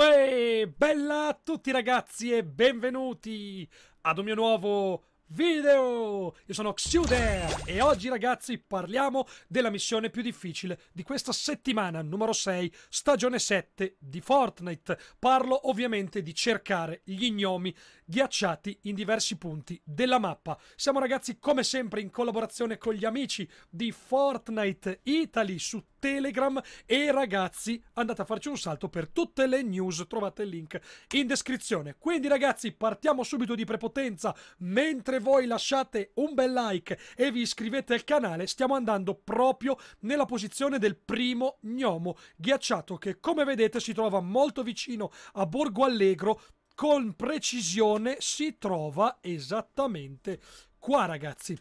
Uè, bella a tutti ragazzi e benvenuti ad un mio nuovo video! Io sono Xuder e oggi ragazzi parliamo della missione più difficile di questa settimana, numero 6, stagione 7 di Fortnite. Parlo ovviamente di cercare gli gnomi ghiacciati in diversi punti della mappa. Siamo ragazzi come sempre in collaborazione con gli amici di Fortnite Italy su Telegram e ragazzi andate a farci un salto per tutte le news, trovate il link in descrizione. Quindi ragazzi partiamo subito di prepotenza, mentre voi lasciate un bel like e vi iscrivete al canale stiamo andando proprio nella posizione del primo gnomo ghiacciato che come vedete si trova molto vicino a Borgo Allegro con precisione si trova esattamente qua ragazzi.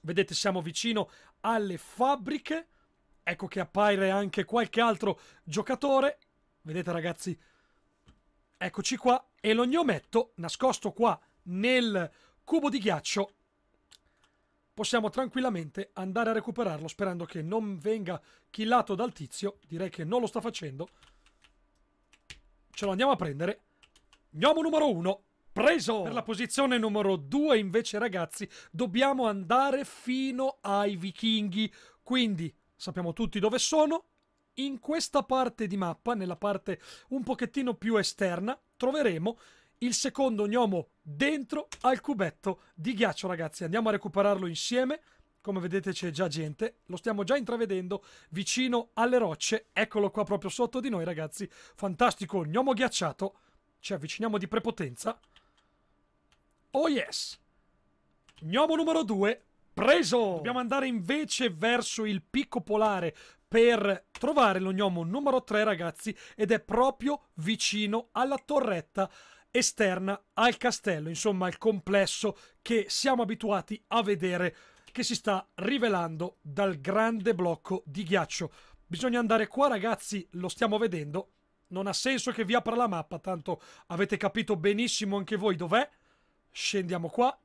Vedete siamo vicino alle fabbriche, ecco che appare anche qualche altro giocatore. Vedete ragazzi, eccoci qua e lo gnometto nascosto qua nel cubo di ghiaccio possiamo tranquillamente andare a recuperarlo sperando che non venga killato dal tizio direi che non lo sta facendo ce lo andiamo a prendere Gnomo numero uno. preso! Per la posizione numero 2 invece ragazzi dobbiamo andare fino ai vichinghi, quindi sappiamo tutti dove sono. In questa parte di mappa, nella parte un pochettino più esterna, troveremo il secondo gnomo dentro al cubetto di ghiaccio ragazzi. Andiamo a recuperarlo insieme. Come vedete c'è già gente, lo stiamo già intravedendo vicino alle rocce. Eccolo qua proprio sotto di noi ragazzi. Fantastico gnomo ghiacciato ci avviciniamo di prepotenza. Oh yes! Gnomo numero 2, preso! Dobbiamo andare invece verso il picco polare per trovare lo gnomo numero 3, ragazzi, ed è proprio vicino alla torretta esterna al castello, insomma al complesso che siamo abituati a vedere che si sta rivelando dal grande blocco di ghiaccio. Bisogna andare qua, ragazzi, lo stiamo vedendo non ha senso che vi apra la mappa, tanto avete capito benissimo anche voi dov'è. Scendiamo qua.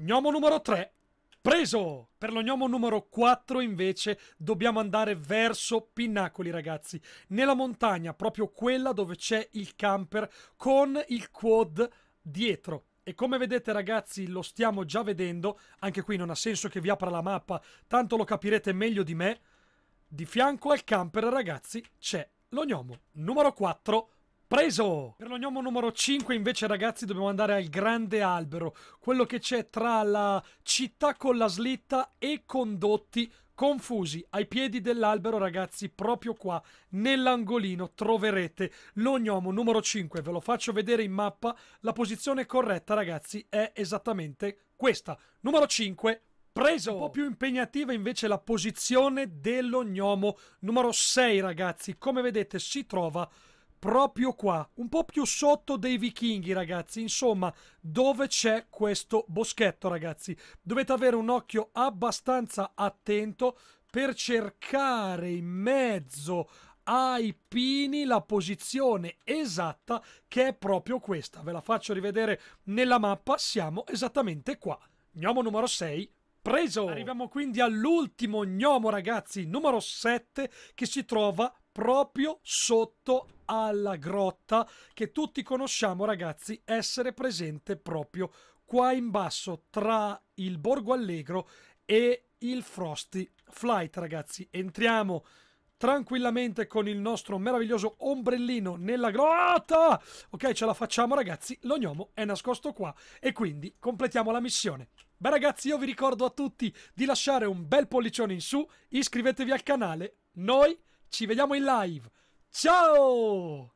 Gnomo numero 3. Preso! Per lo gnomo numero 4 invece dobbiamo andare verso Pinnacoli ragazzi, nella montagna, proprio quella dove c'è il camper con il quad dietro. E come vedete ragazzi lo stiamo già vedendo, anche qui non ha senso che vi apra la mappa, tanto lo capirete meglio di me. Di fianco al camper ragazzi c'è l'ognomo numero 4 preso! Per l'ognomo numero 5 invece ragazzi dobbiamo andare al grande albero, quello che c'è tra la città con la slitta e condotti confusi ai piedi dell'albero ragazzi proprio qua nell'angolino troverete l'ognomo numero 5 ve lo faccio vedere in mappa la posizione corretta ragazzi è esattamente questa numero 5 preso. Un po' più impegnativa invece la posizione dello gnomo numero 6, ragazzi. Come vedete si trova proprio qua, un po' più sotto dei vichinghi, ragazzi. Insomma, dove c'è questo boschetto, ragazzi? Dovete avere un occhio abbastanza attento per cercare in mezzo ai pini la posizione esatta che è proprio questa. Ve la faccio rivedere nella mappa, siamo esattamente qua. Gnomo numero 6 Preso! Arriviamo quindi all'ultimo gnomo, ragazzi, numero 7, che si trova proprio sotto alla grotta, che tutti conosciamo, ragazzi, essere presente proprio qua in basso, tra il Borgo Allegro e il Frosty Flight, ragazzi. Entriamo tranquillamente con il nostro meraviglioso ombrellino nella grotta. Ok, ce la facciamo ragazzi, lo gnomo è nascosto qua e quindi completiamo la missione. Beh ragazzi, io vi ricordo a tutti di lasciare un bel pollicione in su, iscrivetevi al canale, noi ci vediamo in live. Ciao!